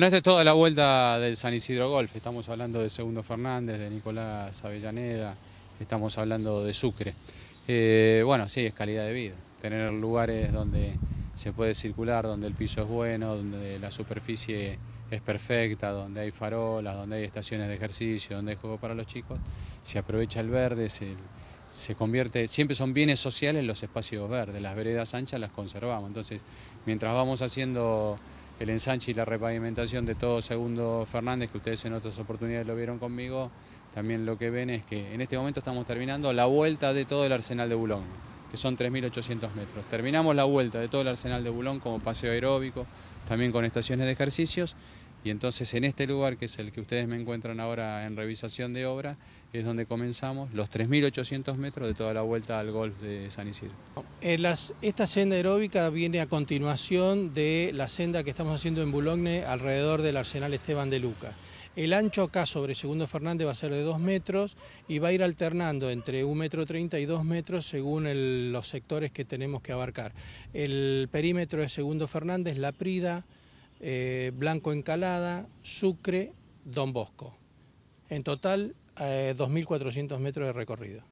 No esta es toda la vuelta del San Isidro Golf. Estamos hablando de Segundo Fernández, de Nicolás Avellaneda, estamos hablando de Sucre. Eh, bueno, sí, es calidad de vida. Tener lugares donde se puede circular, donde el piso es bueno, donde la superficie es perfecta, donde hay farolas, donde hay estaciones de ejercicio, donde hay juego para los chicos. Se aprovecha el verde, se, se convierte, siempre son bienes sociales los espacios verdes, las veredas anchas las conservamos. Entonces, mientras vamos haciendo el ensanche y la repavimentación de todo Segundo Fernández, que ustedes en otras oportunidades lo vieron conmigo, también lo que ven es que en este momento estamos terminando la vuelta de todo el arsenal de Bulón, que son 3.800 metros. Terminamos la vuelta de todo el arsenal de Bulón como paseo aeróbico, también con estaciones de ejercicios, y entonces en este lugar, que es el que ustedes me encuentran ahora en revisación de obra, es donde comenzamos los 3.800 metros de toda la vuelta al golf de San Isidro. Eh, esta senda aeróbica viene a continuación de la senda que estamos haciendo en Boulogne alrededor del Arsenal Esteban de Luca. El ancho acá sobre Segundo Fernández va a ser de 2 metros y va a ir alternando entre 1,30 metro y 2 metros según los sectores que tenemos que abarcar. El perímetro de Segundo Fernández, La Prida, eh, Blanco Encalada, Sucre, Don Bosco. En total, 2.400 eh, metros de recorrido.